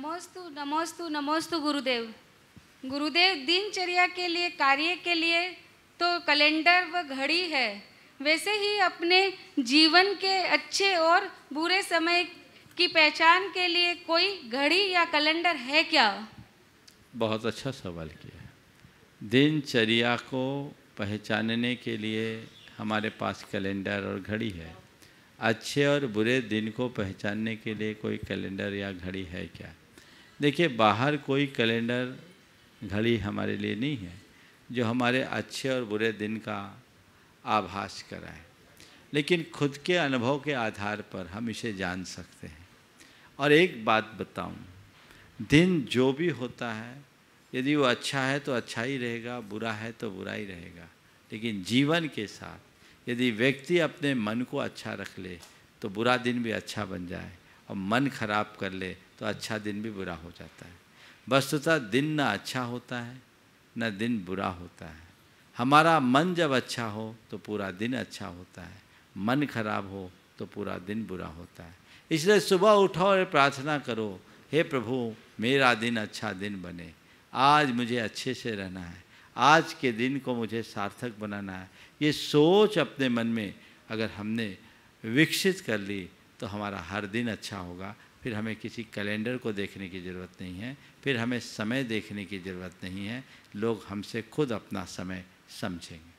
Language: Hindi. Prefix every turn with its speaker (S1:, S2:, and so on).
S1: नमोस्तु नमोस्तु नमोस्तु गुरुदेव गुरुदेव दिनचर्या के लिए कार्य के लिए तो कैलेंडर व घड़ी है वैसे ही अपने जीवन के अच्छे और बुरे समय की पहचान के लिए कोई घड़ी या कैलेंडर है क्या
S2: बहुत अच्छा सवाल किया दिनचर्या को पहचानने के लिए हमारे पास कैलेंडर और घड़ी है अच्छे और बुरे दिन को पहचानने के लिए कोई कैलेंडर या घड़ी है क्या देखिए बाहर कोई कैलेंडर घड़ी हमारे लिए नहीं है जो हमारे अच्छे और बुरे दिन का आभास कराए लेकिन खुद के अनुभव के आधार पर हम इसे जान सकते हैं और एक बात बताऊं दिन जो भी होता है यदि वो अच्छा है तो अच्छा ही रहेगा बुरा है तो बुरा ही रहेगा लेकिन जीवन के साथ यदि व्यक्ति अपने मन को अच्छा रख ले तो बुरा दिन भी अच्छा बन जाए और मन खराब कर ले तो अच्छा दिन भी बुरा हो जाता है वस्तुतः दिन न अच्छा होता है न दिन बुरा होता है हमारा मन जब अच्छा हो तो पूरा दिन अच्छा होता है मन खराब हो तो पूरा दिन बुरा होता है इसलिए सुबह उठो और प्रार्थना करो हे प्रभु मेरा दिन अच्छा दिन बने आज मुझे अच्छे से रहना है आज के दिन को मुझे सार्थक बनाना है ये सोच अपने मन में अगर हमने विकसित कर ली तो हमारा हर दिन अच्छा होगा फिर हमें किसी कैलेंडर को देखने की ज़रूरत नहीं है फिर हमें समय देखने की ज़रूरत नहीं है लोग हमसे खुद अपना समय समझेंगे